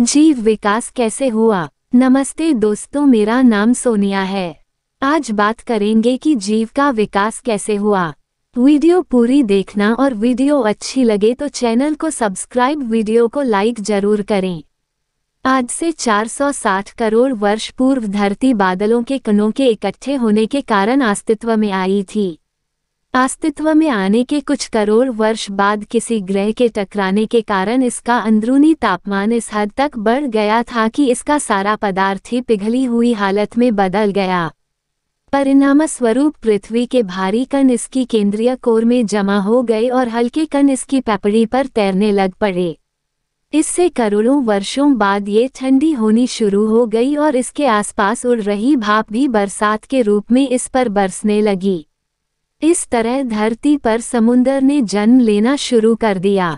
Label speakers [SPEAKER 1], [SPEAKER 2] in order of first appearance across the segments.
[SPEAKER 1] जीव विकास कैसे हुआ नमस्ते दोस्तों मेरा नाम सोनिया है आज बात करेंगे कि जीव का विकास कैसे हुआ वीडियो पूरी देखना और वीडियो अच्छी लगे तो चैनल को सब्सक्राइब वीडियो को लाइक जरूर करें आज से 460 करोड़ वर्ष पूर्व धरती बादलों के कणों के इकट्ठे होने के कारण अस्तित्व में आई थी अस्तित्व में आने के कुछ करोड़ वर्ष बाद किसी ग्रह के टकराने के कारण इसका अंदरूनी तापमान इस हद तक बढ़ गया था कि इसका सारा पदार्थ ही पिघली हुई हालत में बदल गया परिणाम स्वरूप पृथ्वी के भारी कण इसकी केंद्रीय कोर में जमा हो गए और हल्के कण इसकी पैपड़ी पर तैरने लग पड़े इससे करोड़ों वर्षों बाद ये ठंडी होनी शुरू हो गई और इसके आसपास उड़ रही भाप भी बरसात के रूप में इस पर बरसने लगी इस तरह धरती पर समुन्दर ने जन्म लेना शुरू कर दिया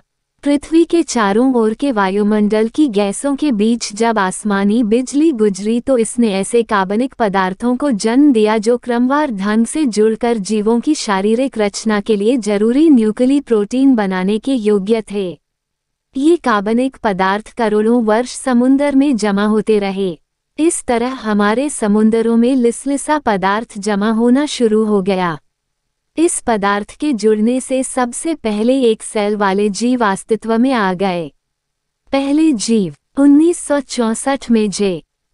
[SPEAKER 1] पृथ्वी के चारों ओर के वायुमंडल की गैसों के बीच जब आसमानी बिजली गुजरी तो इसने ऐसे कार्बनिक पदार्थों को जन्म दिया जो क्रमवार ढंग से जुड़कर जीवों की शारीरिक रचना के लिए जरूरी न्यूक्ली प्रोटीन बनाने के योग्य थे ये कार्बनिक पदार्थ करोड़ों वर्ष समुन्दर में जमा होते रहे इस तरह हमारे समुन्दरों में लिसलिसा पदार्थ जमा होना शुरू हो गया इस पदार्थ के जुड़ने से सबसे पहले एक सेल वाले जीव अस्तित्व में आ गए पहले जीव 1964 में जे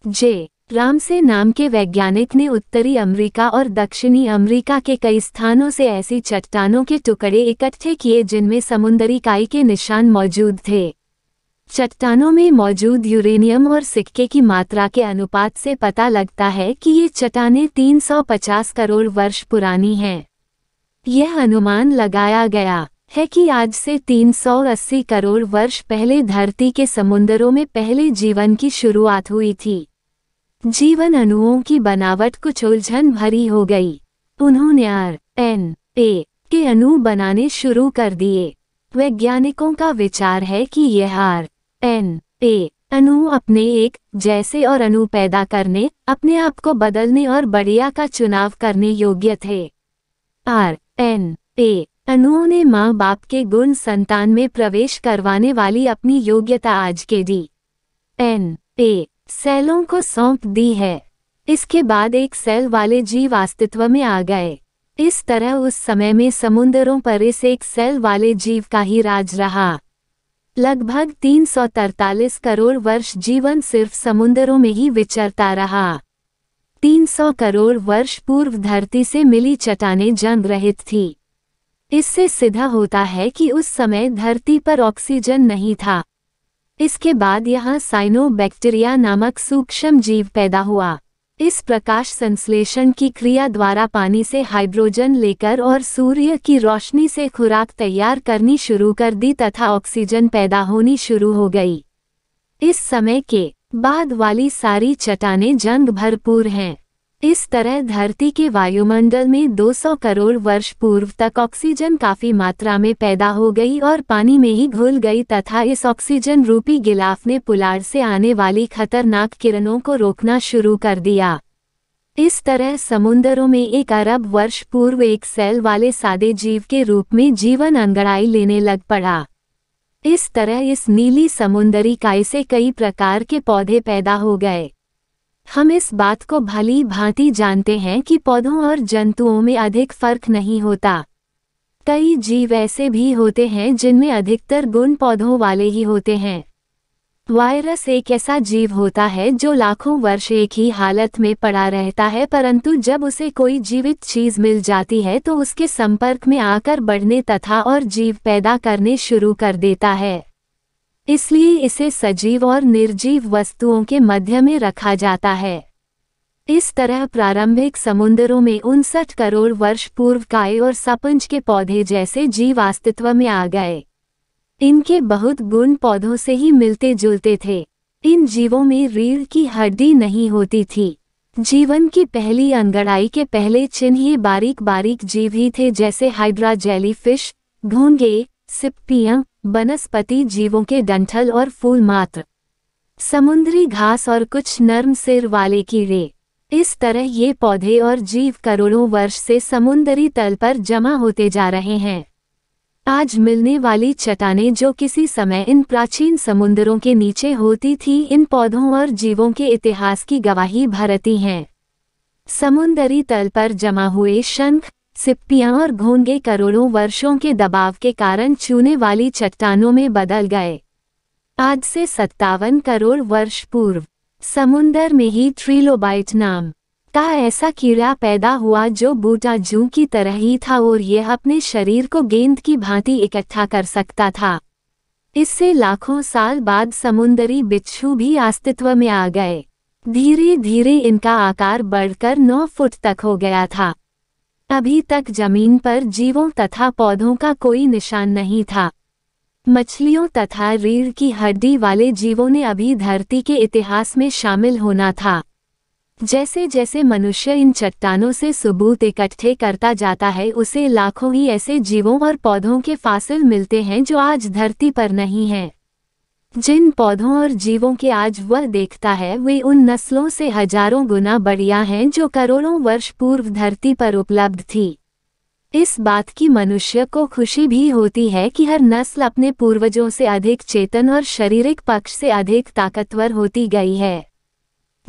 [SPEAKER 1] जे रामसे नाम के वैज्ञानिक ने उत्तरी अमेरिका और दक्षिणी अमेरिका के कई स्थानों से ऐसी चट्टानों के टुकड़े इकट्ठे किए जिनमें समुद्री काई के निशान मौजूद थे चट्टानों में मौजूद यूरेनियम और सिक्के की मात्रा के अनुपात से पता लगता है कि ये चट्टानें 350 करोड़ वर्ष पुरानी हैं यह अनुमान लगाया गया है कि आज से 380 करोड़ वर्ष पहले धरती के समुद्रों में पहले जीवन की शुरुआत हुई थी जीवन अणुओं की बनावट कुछ उलझन भरी हो गई उन्होंने आर एन ए के अणु बनाने शुरू कर दिए वैज्ञानिकों का विचार है कि यह आर एन ए अणु अपने एक जैसे और अणु पैदा करने अपने आप को बदलने और बढ़िया का चुनाव करने योग्य थे आर एन ए अनुओं ने माँ बाप के गुण संतान में प्रवेश करवाने वाली अपनी योग्यता आज के डी एन ए सेलों को सौंप दी है इसके बाद एक सेल वाले जीव अस्तित्व में आ गए इस तरह उस समय में समुन्दरों पर इस एक सेल वाले जीव का ही राज रहा लगभग तीन करोड़ वर्ष जीवन सिर्फ समुन्दरों में ही विचरता रहा 300 करोड़ वर्ष पूर्व धरती से मिली चट्टाने जंग रहित थी इससे सीधा होता है कि उस समय धरती पर ऑक्सीजन नहीं था इसके बाद यहाँ साइनोबैक्टीरिया नामक सूक्ष्म जीव पैदा हुआ इस प्रकाश संश्लेषण की क्रिया द्वारा पानी से हाइड्रोजन लेकर और सूर्य की रोशनी से खुराक तैयार करनी शुरू कर दी तथा ऑक्सीजन पैदा होनी शुरू हो गई इस समय के बाद वाली सारी चट्टानें जंग भरपूर हैं इस तरह धरती के वायुमंडल में 200 करोड़ वर्ष पूर्व तक ऑक्सीजन काफ़ी मात्रा में पैदा हो गई और पानी में ही घुल गई तथा इस ऑक्सीजन रूपी गिलाफ ने पुलाड़ से आने वाली खतरनाक किरणों को रोकना शुरू कर दिया इस तरह समुद्रों में एक अरब वर्ष पूर्व एक सेल वाले सादे जीव के रूप में जीवन अंगड़ाई लेने लग पड़ा इस तरह इस नीली समुंदरी काय से कई प्रकार के पौधे पैदा हो गए हम इस बात को भली भांति जानते हैं कि पौधों और जंतुओं में अधिक फर्क नहीं होता कई जीव ऐसे भी होते हैं जिनमें अधिकतर गुण पौधों वाले ही होते हैं वायरस एक ऐसा जीव होता है जो लाखों वर्ष एक ही हालत में पड़ा रहता है परंतु जब उसे कोई जीवित चीज मिल जाती है तो उसके संपर्क में आकर बढ़ने तथा और जीव पैदा करने शुरू कर देता है इसलिए इसे सजीव और निर्जीव वस्तुओं के मध्य में रखा जाता है इस तरह प्रारंभिक समुद्रों में उनसठ करोड़ वर्ष पूर्व काय और सपंच के पौधे जैसे जीव अस्तित्व में आ गए इनके बहुत गुण पौधों से ही मिलते जुलते थे इन जीवों में रीढ़ की हड्डी नहीं होती थी जीवन की पहली अंगड़ाई के पहले चिन्ह ये बारीक बारीक जीव ही थे जैसे हाइड्रा फिश घूंगे सिप्पियाँ वनस्पति जीवों के डंठल और फूल मात्र समुद्री घास और कुछ नर्म सिर वाले कीड़े इस तरह ये पौधे और जीव करोड़ों वर्ष से समुद्री तल पर जमा होते जा रहे हैं आज मिलने वाली चट्टाने जो किसी समय इन प्राचीन समुद्रों के नीचे होती थी इन पौधों और जीवों के इतिहास की गवाही भरती हैं समुन्दरी तल पर जमा हुए शंख सिप्पियां और घोंगे करोड़ों वर्षों के दबाव के कारण चूने वाली चट्टानों में बदल गए आज से सत्तावन करोड़ वर्ष पूर्व समुन्दर में ही ट्रीलोबाइट नाम का ऐसा कीड़ा पैदा हुआ जो बूटा जू की तरह ही था और यह अपने शरीर को गेंद की भांति इकट्ठा कर सकता था इससे लाखों साल बाद समुंदरी बिच्छू भी अस्तित्व में आ गए धीरे धीरे इनका आकार बढ़कर 9 फुट तक हो गया था अभी तक जमीन पर जीवों तथा पौधों का कोई निशान नहीं था मछलियों तथा रीढ़ की हड्डी वाले जीवों ने अभी धरती के इतिहास में शामिल होना था जैसे जैसे मनुष्य इन चट्टानों से सबूत इकट्ठे करता जाता है उसे लाखों ही ऐसे जीवों और पौधों के फासिल मिलते हैं जो आज धरती पर नहीं हैं जिन पौधों और जीवों के आज वह देखता है वे उन नस्लों से हजारों गुना बढ़िया हैं जो करोड़ों वर्ष पूर्व धरती पर उपलब्ध थी इस बात की मनुष्य को खुशी भी होती है कि हर नस्ल अपने पूर्वजों से अधिक चेतन और शारीरिक पक्ष से अधिक ताकतवर होती गई है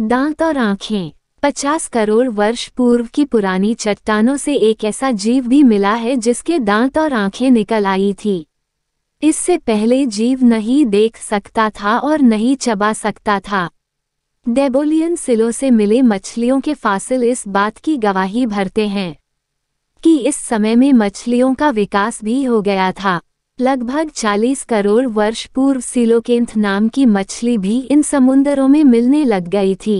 [SPEAKER 1] दांत और आँखें पचास करोड़ वर्ष पूर्व की पुरानी चट्टानों से एक ऐसा जीव भी मिला है जिसके दांत और आँखें निकल आई थी इससे पहले जीव नहीं देख सकता था और नहीं चबा सकता था डेबोलियन सिलों से मिले मछलियों के फासिल इस बात की गवाही भरते हैं कि इस समय में मछलियों का विकास भी हो गया था लगभग 40 करोड़ वर्ष पूर्व सिलोकेंथ नाम की मछली भी इन समुद्रों में मिलने लग गई थी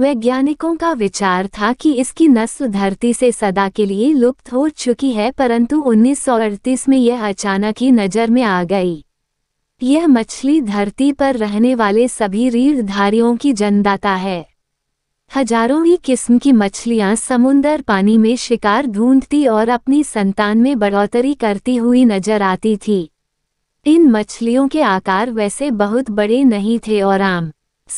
[SPEAKER 1] वैज्ञानिकों का विचार था कि इसकी नस्ल धरती से सदा के लिए लुप्त हो चुकी है परंतु 1938 में यह अचानक ही नज़र में आ गई यह मछली धरती पर रहने वाले सभी रीढ़धारियों की जनदाता है हजारों ही किस्म की मछलियां समुन्दर पानी में शिकार ढूंढती और अपनी संतान में बढ़ोतरी करती हुई नजर आती थी इन मछलियों के आकार वैसे बहुत बड़े नहीं थे और आम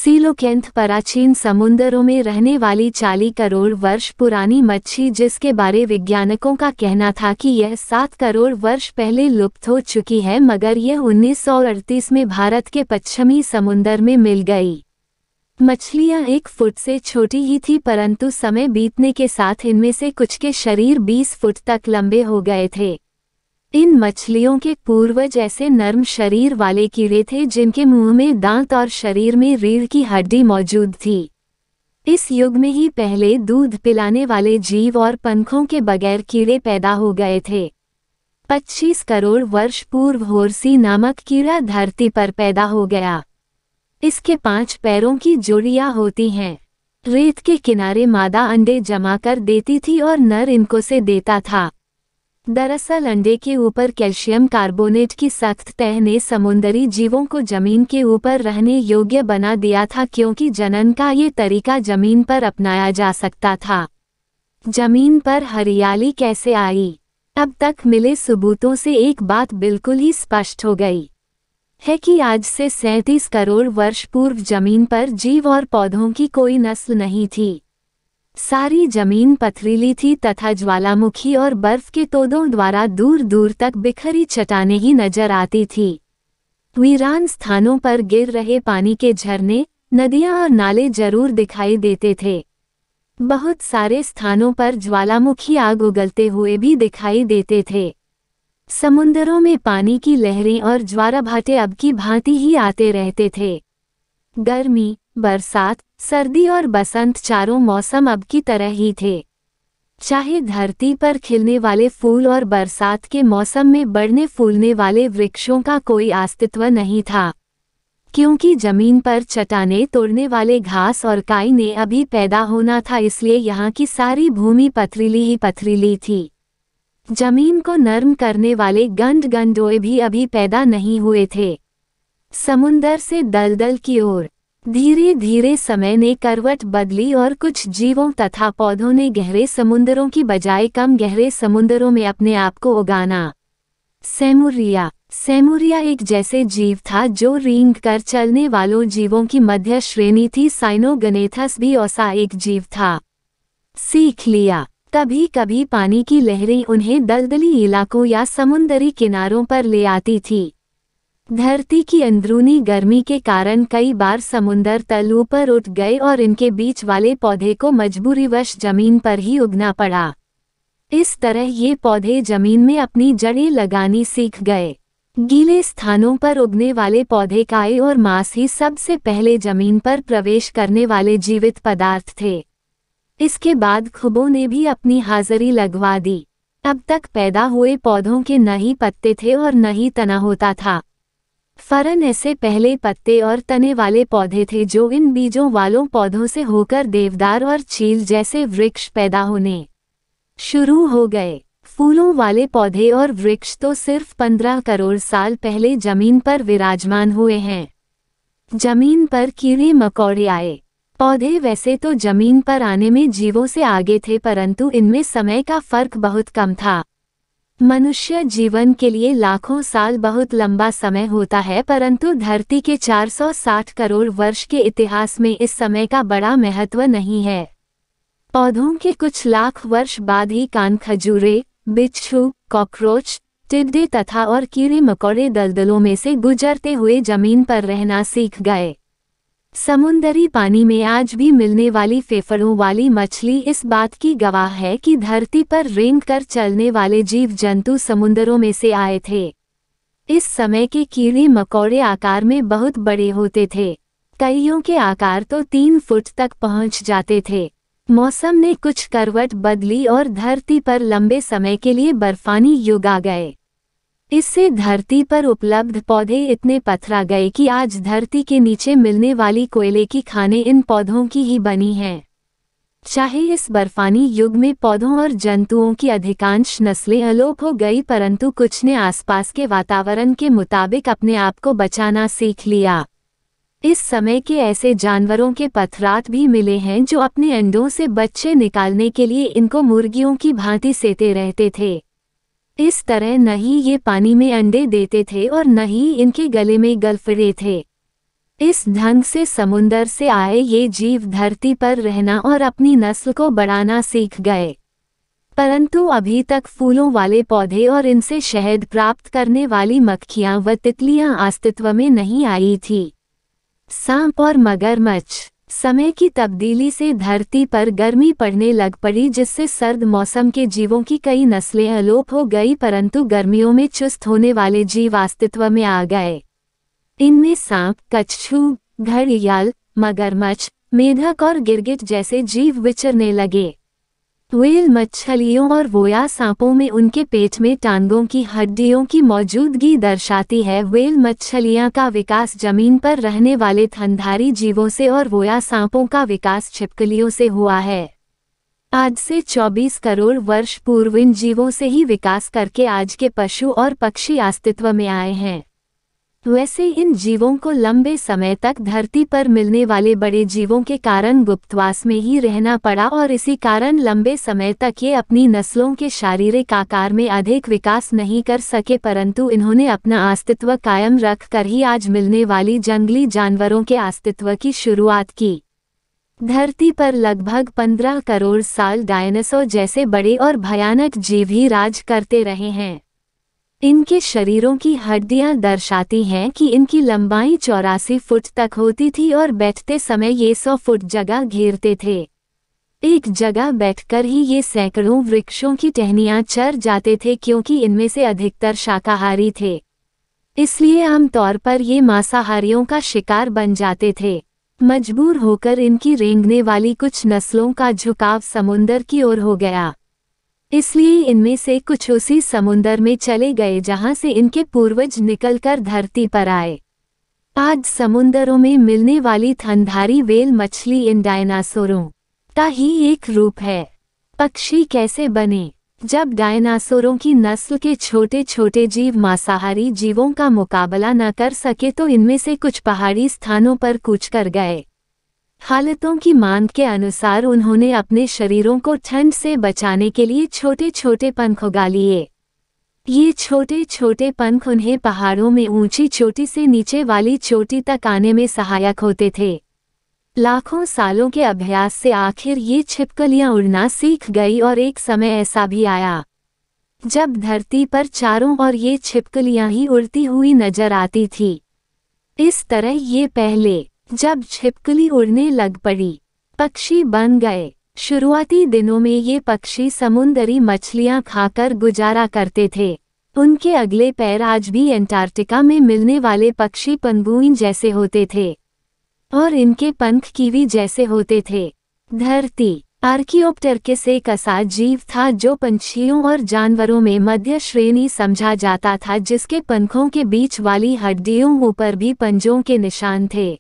[SPEAKER 1] सीलोकेंथ प्राचीन समुन्दरों में रहने वाली चाली करोड़ वर्ष पुरानी मच्छी जिसके बारे वैज्ञानिकों का कहना था कि यह सात करोड़ वर्ष पहले लुप्त हो चुकी है मगर यह 1938 में भारत के पश्चिमी समुन्दर में मिल गई मछलियां एक फुट से छोटी ही थी परंतु समय बीतने के साथ इनमें से कुछ के शरीर 20 फुट तक लंबे हो गए थे इन मछलियों के पूर्वज ऐसे नर्म शरीर वाले कीड़े थे जिनके मुंह में दांत और शरीर में रीढ़ की हड्डी मौजूद थी इस युग में ही पहले दूध पिलाने वाले जीव और पंखों के बगैर कीड़े पैदा हो गए थे 25 करोड़ वर्ष पूर्व होरसी नामक कीड़ा धरती पर पैदा हो गया इसके पांच पैरों की जोड़ियां होती हैं रेत के किनारे मादा अंडे जमा कर देती थी और नर इनको से देता था दरअसल अंडे के ऊपर कैल्शियम कार्बोनेट की सख्त तह ने समुंदरी जीवों को जमीन के ऊपर रहने योग्य बना दिया था क्योंकि जनन का ये तरीका जमीन पर अपनाया जा सकता था जमीन पर हरियाली कैसे आई अब तक मिले सबूतों से एक बात बिल्कुल ही स्पष्ट हो गई है कि आज से सैतीस करोड़ वर्ष पूर्व जमीन पर जीव और पौधों की कोई नस्ल नहीं थी सारी जमीन पथरीली थी तथा ज्वालामुखी और बर्फ के तोदों द्वारा दूर दूर तक बिखरी चटाने ही नजर आती थी वीरान स्थानों पर गिर रहे पानी के झरने नदियां और नाले जरूर दिखाई देते थे बहुत सारे स्थानों पर ज्वालामुखी आग उगलते हुए भी दिखाई देते थे समुंदरों में पानी की लहरें और ज्वाराभाटे अब की भांति ही आते रहते थे गर्मी बरसात सर्दी और बसंत चारों मौसम अब की तरह ही थे चाहे धरती पर खिलने वाले फूल और बरसात के मौसम में बढ़ने फूलने वाले वृक्षों का कोई अस्तित्व नहीं था क्योंकि जमीन पर चटाने तोड़ने वाले घास और काई ने अभी पैदा होना था इसलिए यहाँ की सारी भूमि पथरीली ही पथरीली थी जमीन को नर्म करने वाले गंड गंडोए भी अभी पैदा नहीं हुए थे समुन्दर से दलदल की ओर धीरे धीरे समय ने करवट बदली और कुछ जीवों तथा पौधों ने गहरे समुन्दरों की बजाय कम गहरे समुन्दरों में अपने आप को उगाना सेमुरिया सेमुरिया एक जैसे जीव था जो रींग कर चलने वालों जीवों की मध्य श्रेणी थी साइनोगनेथस भी ओसा एक जीव था सीख लिया कभी कभी पानी की लहरें उन्हें दलदली इलाकों या समुंदरी किनारों पर ले आती थी धरती की अंदरूनी गर्मी के कारण कई बार समुंदर तल ऊपर उठ गए और इनके बीच वाले पौधे को मजबूरीवश जमीन पर ही उगना पड़ा इस तरह ये पौधे जमीन में अपनी जड़ें लगानी सीख गए गीले स्थानों पर उगने वाले पौधे काए और मांस ही सबसे पहले जमीन पर प्रवेश करने वाले जीवित पदार्थ थे इसके बाद खुबों ने भी अपनी हाजिरी लगवा दी अब तक पैदा हुए पौधों के न ही पत्ते थे और न ही तना होता था फरन ऐसे पहले पत्ते और तने वाले पौधे थे जो इन बीजों वालों पौधों से होकर देवदार और चील जैसे वृक्ष पैदा होने शुरू हो गए फूलों वाले पौधे और वृक्ष तो सिर्फ पंद्रह करोड़ साल पहले जमीन पर विराजमान हुए हैं जमीन पर कीड़े मकौड़े आए पौधे वैसे तो जमीन पर आने में जीवों से आगे थे परंतु इनमें समय का फर्क बहुत कम था मनुष्य जीवन के लिए लाखों साल बहुत लंबा समय होता है परंतु धरती के 460 करोड़ वर्ष के इतिहास में इस समय का बड़ा महत्व नहीं है पौधों के कुछ लाख वर्ष बाद ही कान खजूरे बिच्छू कॉकरोच टिड्डे तथा और कीड़े मकोड़े दलदलों में से गुजरते हुए जमीन पर रहना सीख गए समुंदरी पानी में आज भी मिलने वाली फेफड़ों वाली मछली इस बात की गवाह है कि धरती पर रेंग कर चलने वाले जीव जंतु समुंदरों में से आए थे इस समय के कीड़े मकोड़े आकार में बहुत बड़े होते थे कईयों के आकार तो तीन फुट तक पहुंच जाते थे मौसम ने कुछ करवट बदली और धरती पर लंबे समय के लिए बर्फानी युग आ गए इससे धरती पर उपलब्ध पौधे इतने पथरा गए कि आज धरती के नीचे मिलने वाली कोयले की खाने इन पौधों की ही बनी हैं चाहे इस बर्फानी युग में पौधों और जंतुओं की अधिकांश नस्लें अलोप हो गई परंतु कुछ ने आसपास के वातावरण के मुताबिक अपने आप को बचाना सीख लिया इस समय के ऐसे जानवरों के पथरात भी मिले हैं जो अपने अंडों से बच्चे निकालने के लिए इनको मुर्गियों की भांति सेते रहते थे इस तरह न ही ये पानी में अंडे देते थे और न ही इनके गले में गलफड़े थे इस ढंग से समुंदर से आए ये जीव धरती पर रहना और अपनी नस्ल को बढ़ाना सीख गए परंतु अभी तक फूलों वाले पौधे और इनसे शहद प्राप्त करने वाली मक्खियां व तितलियां अस्तित्व में नहीं आई थी सांप और मगरमच्छ समय की तब्दीली से धरती पर गर्मी पड़ने लग पड़ी जिससे सर्द मौसम के जीवों की कई नस्लें अलोप हो गई परंतु गर्मियों में चुस्त होने वाले जीव अस्तित्व में आ गए इनमें सांप कच्छू घड़ियाल मगरमच्छ मेढक और गिरगिट जैसे जीव विचरने लगे व्हेल मच्छलियों और वोया सांपों में उनके पेट में टांगों की हड्डियों की मौजूदगी दर्शाती है व्हेल मच्छलियां का विकास जमीन पर रहने वाले थनधारी जीवों से और वोया सांपों का विकास छिपकलियों से हुआ है आज से 24 करोड़ वर्ष पूर्व इन जीवों से ही विकास करके आज के पशु और पक्षी अस्तित्व में आए हैं वैसे इन जीवों को लंबे समय तक धरती पर मिलने वाले बड़े जीवों के कारण गुप्तवास में ही रहना पड़ा और इसी कारण लंबे समय तक ये अपनी नस्लों के शारीरिक आकार में अधिक विकास नहीं कर सके परंतु इन्होंने अपना अस्तित्व कायम रख कर ही आज मिलने वाली जंगली जानवरों के अस्तित्व की शुरुआत की धरती पर लगभग पंद्रह करोड़ साल डायनासोर जैसे बड़े और भयानक जीव ही राज करते रहे हैं इनके शरीरों की हड्डियां दर्शाती हैं कि इनकी लंबाई चौरासी फुट तक होती थी और बैठते समय ये सौ फुट जगह घेरते थे एक जगह बैठकर ही ये सैकड़ों वृक्षों की टहनियां चर जाते थे क्योंकि इनमें से अधिकतर शाकाहारी थे इसलिए आमतौर पर ये मांसाहारियों का शिकार बन जाते थे मजबूर होकर इनकी रेंगने वाली कुछ नस्लों का झुकाव समुंदर की ओर हो गया इसलिए इनमें से कुछ उसी समुंदर में चले गए जहां से इनके पूर्वज निकलकर धरती पर आए आज समुंदरों में मिलने वाली थंधारी वेल मछली इन डायनासोरों का ही एक रूप है पक्षी कैसे बने जब डायनासोरों की नस्ल के छोटे छोटे जीव मांसाहारी जीवों का मुकाबला न कर सके तो इनमें से कुछ पहाड़ी स्थानों पर कूच कर गए हालतों की मांग के अनुसार उन्होंने अपने शरीरों को ठंड से बचाने के लिए छोटे छोटे पंख उगा लिए ये छोटे छोटे पंख उन्हें पहाड़ों में ऊंची चोटी से नीचे वाली चोटी तक आने में सहायक होते थे लाखों सालों के अभ्यास से आखिर ये छिपकलियां उड़ना सीख गई और एक समय ऐसा भी आया जब धरती पर चारों और ये छिपकलियां ही उड़ती हुई नजर आती थी इस तरह ये पहले जब छिपकली उड़ने लग पड़ी पक्षी बन गए शुरुआती दिनों में ये पक्षी समुंदरी मछलियां खाकर गुजारा करते थे उनके अगले पैर आज भी एंटार्क्टिका में मिलने वाले पक्षी पनबुइन जैसे होते थे और इनके पंख कीवी जैसे होते थे धरती के से कसा जीव था जो पंछियों और जानवरों में मध्य श्रेणी समझा जाता था जिसके पंखों के बीच वाली हड्डियों ऊपर भी पंजों के निशान थे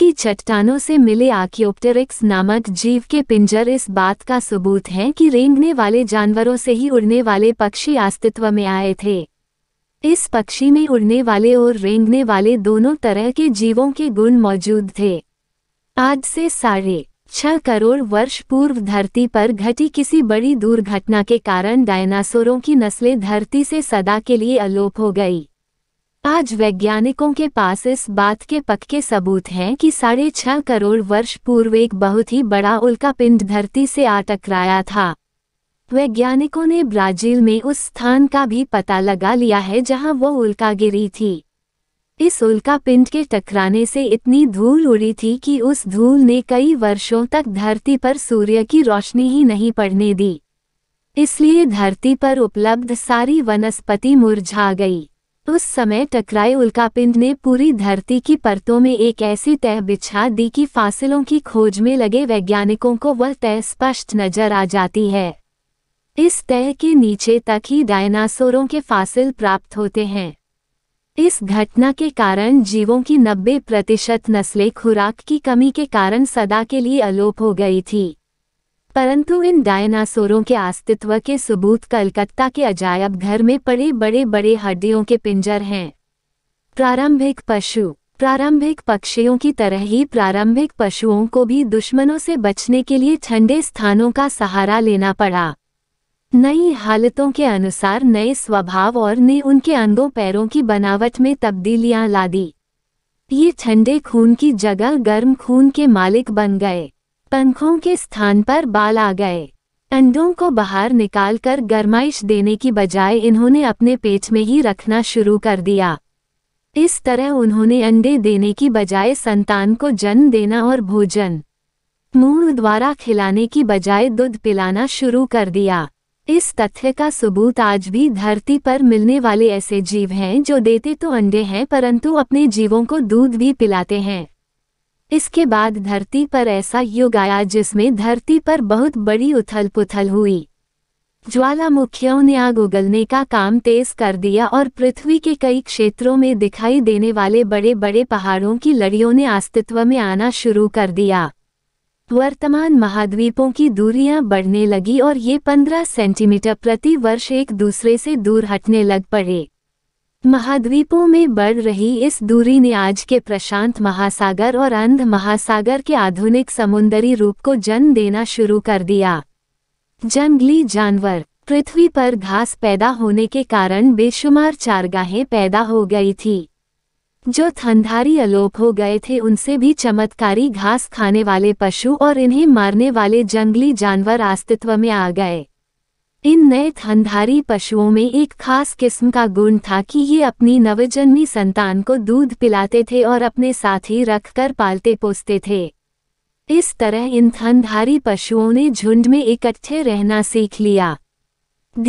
[SPEAKER 1] कि चट्टानों से मिले आकियोप्टेरिक्स नामक जीव के पिंजर इस बात का सबूत हैं कि रेंगने वाले जानवरों से ही उड़ने वाले पक्षी अस्तित्व में आए थे इस पक्षी में उड़ने वाले और रेंगने वाले दोनों तरह के जीवों के गुण मौजूद थे आज से साढ़े छह करोड़ वर्ष पूर्व धरती पर घटी किसी बड़ी दुर्घटना के कारण डायनासोरों की नस्लें धरती से सदा के लिए अलोप हो गई आज वैज्ञानिकों के पास इस बात के पक्के सबूत हैं कि साढ़े छह करोड़ वर्ष पूर्व एक बहुत ही बड़ा उल्का पिंड धरती से आ टकराया था वैज्ञानिकों ने ब्राजील में उस स्थान का भी पता लगा लिया है जहां वो उल्का गिरी थी इस उल्का पिंड के टकराने से इतनी धूल उड़ी थी कि उस धूल ने कई वर्षों तक धरती पर सूर्य की रोशनी ही नहीं पड़ने दी इसलिए धरती पर उपलब्ध सारी वनस्पति मुरझा गई उस समय टकराए उल्कापिंड ने पूरी धरती की परतों में एक ऐसी तह बिछा दी कि फासिलों की खोज में लगे वैज्ञानिकों को वह तय स्पष्ट नजर आ जाती है इस तह के नीचे तक ही डायनासोरों के फासिल प्राप्त होते हैं इस घटना के कारण जीवों की 90 प्रतिशत नस्लें खुराक की कमी के कारण सदा के लिए अलोप हो गई थी परंतु इन डायनासोरों के अस्तित्व के सबूत कलकत्ता के अजायब घर में पड़े बड़े बड़े हड्डियों के पिंजर हैं प्रारंभिक पशु प्रारंभिक पक्षियों की तरह ही प्रारंभिक पशुओं को भी दुश्मनों से बचने के लिए ठंडे स्थानों का सहारा लेना पड़ा नई हालतों के अनुसार नए स्वभाव और ने उनके अंगों पैरों की बनावट में तब्दीलियां ला दी ये ठंडे खून की जगह गर्म खून के मालिक बन गए पंखों के स्थान पर बाल आ गए अंडों को बाहर निकालकर गर्माइश देने की बजाय इन्होंने अपने पेट में ही रखना शुरू कर दिया इस तरह उन्होंने अंडे देने की बजाय संतान को जन्म देना और भोजन मूल द्वारा खिलाने की बजाय दूध पिलाना शुरू कर दिया इस तथ्य का सबूत आज भी धरती पर मिलने वाले ऐसे जीव हैं जो देते तो अंडे हैं परंतु अपने जीवों को दूध भी पिलाते हैं इसके बाद धरती पर ऐसा युग आया जिसमें धरती पर बहुत बड़ी उथल पुथल हुई ज्वालामुखियों ने आग उगलने का काम तेज कर दिया और पृथ्वी के कई क्षेत्रों में दिखाई देने वाले बड़े बड़े पहाड़ों की लड़ियों ने अस्तित्व में आना शुरू कर दिया वर्तमान महाद्वीपों की दूरियां बढ़ने लगी और ये 15 सेंटीमीटर प्रति वर्ष एक दूसरे से दूर हटने लग पड़े महाद्वीपों में बढ़ रही इस दूरी ने आज के प्रशांत महासागर और अंध महासागर के आधुनिक समुद्री रूप को जन्म देना शुरू कर दिया जंगली जानवर पृथ्वी पर घास पैदा होने के कारण बेशुमार चारगाहें पैदा हो गई थी जो थंधारी अलोप हो गए थे उनसे भी चमत्कारी घास खाने वाले पशु और इन्हें मारने वाले जंगली जानवर अस्तित्व में आ गए इन नए थंधारी पशुओं में एक खास किस्म का गुण था कि ये अपनी नवजन्मी संतान को दूध पिलाते थे और अपने साथ ही रखकर पालते पोसते थे इस तरह इन थनधारी पशुओं ने झुंड में इकट्ठे रहना सीख लिया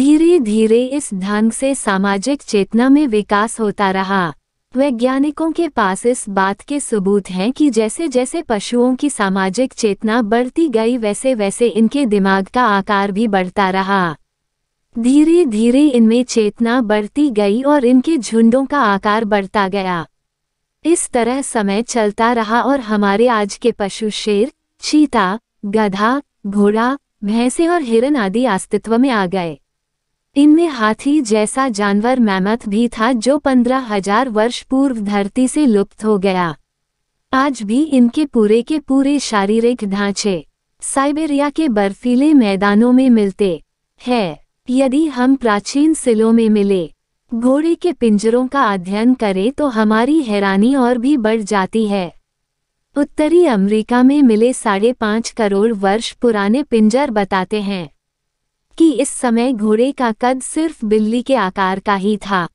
[SPEAKER 1] धीरे धीरे इस ढंग से सामाजिक चेतना में विकास होता रहा वैज्ञानिकों के पास इस बात के सबूत हैं कि जैसे जैसे पशुओं की सामाजिक चेतना बढ़ती गई वैसे वैसे इनके दिमाग का आकार भी बढ़ता रहा धीरे धीरे इनमें चेतना बढ़ती गई और इनके झुंडों का आकार बढ़ता गया इस तरह समय चलता रहा और हमारे आज के पशु शेर चीता गधा घोड़ा भैंसे और हिरन आदि अस्तित्व में आ गए इनमें हाथी जैसा जानवर मैमथ भी था जो पंद्रह हजार वर्ष पूर्व धरती से लुप्त हो गया आज भी इनके पूरे के पूरे शारीरिक ढांचे साइबेरिया के बर्फीले मैदानों में मिलते हैं यदि हम प्राचीन सिलों में मिले घोड़े के पिंजरों का अध्ययन करें तो हमारी हैरानी और भी बढ़ जाती है उत्तरी अमेरिका में मिले साढ़े पाँच करोड़ वर्ष पुराने पिंजर बताते हैं कि इस समय घोड़े का कद सिर्फ बिल्ली के आकार का ही था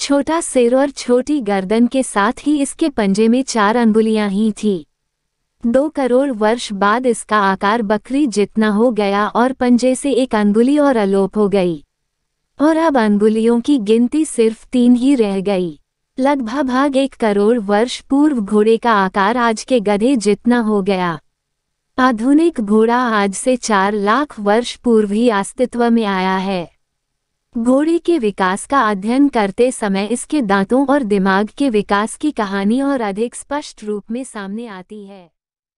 [SPEAKER 1] छोटा सिर और छोटी गर्दन के साथ ही इसके पंजे में चार अंगुलियां ही थीं दो करोड़ वर्ष बाद इसका आकार बकरी जितना हो गया और पंजे से एक अंगुली और अलोप हो गई और अब अंगुलियों की गिनती सिर्फ तीन ही रह गई लगभग एक करोड़ वर्ष पूर्व घोड़े का आकार आज के गधे जितना हो गया आधुनिक घोड़ा आज से चार लाख वर्ष पूर्व ही अस्तित्व में आया है घोड़े के विकास का अध्ययन करते समय इसके दांतों और दिमाग के विकास की कहानी और अधिक स्पष्ट रूप में सामने आती है